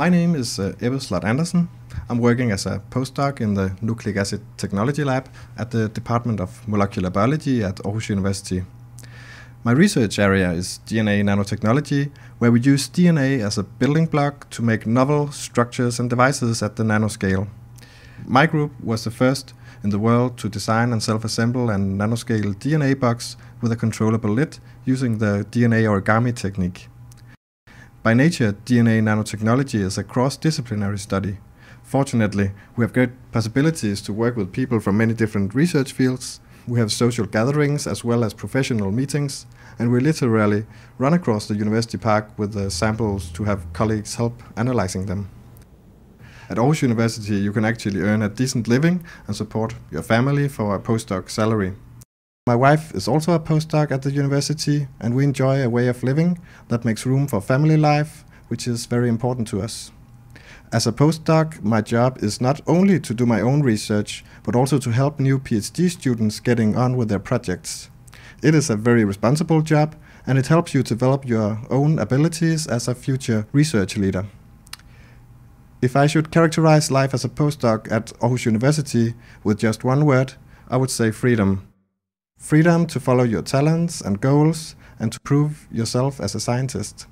My name is uh, Ebbe Slot Andersen. I'm working as a postdoc in the Nucleic Acid Technology Lab at the Department of Molecular Biology at Aarhus University. My research area is DNA nanotechnology, where we use DNA as a building block to make novel structures and devices at the nanoscale. My group was the first in the world to design and self-assemble a nanoscale DNA box with a controllable lid using the DNA origami technique. By nature, DNA nanotechnology is a cross-disciplinary study. Fortunately, we have great possibilities to work with people from many different research fields. We have social gatherings as well as professional meetings, and we literally run across the university park with the samples to have colleagues help analyzing them. At Aarhus University, you can actually earn a decent living and support your family for a postdoc salary. My wife is also a postdoc at the university, and we enjoy a way of living that makes room for family life, which is very important to us. As a postdoc, my job is not only to do my own research, but also to help new PhD students getting on with their projects. It is a very responsible job, and it helps you develop your own abilities as a future research leader. If I should characterize life as a postdoc at Aarhus University with just one word, I would say freedom. Freedom to follow your talents and goals and to prove yourself as a scientist.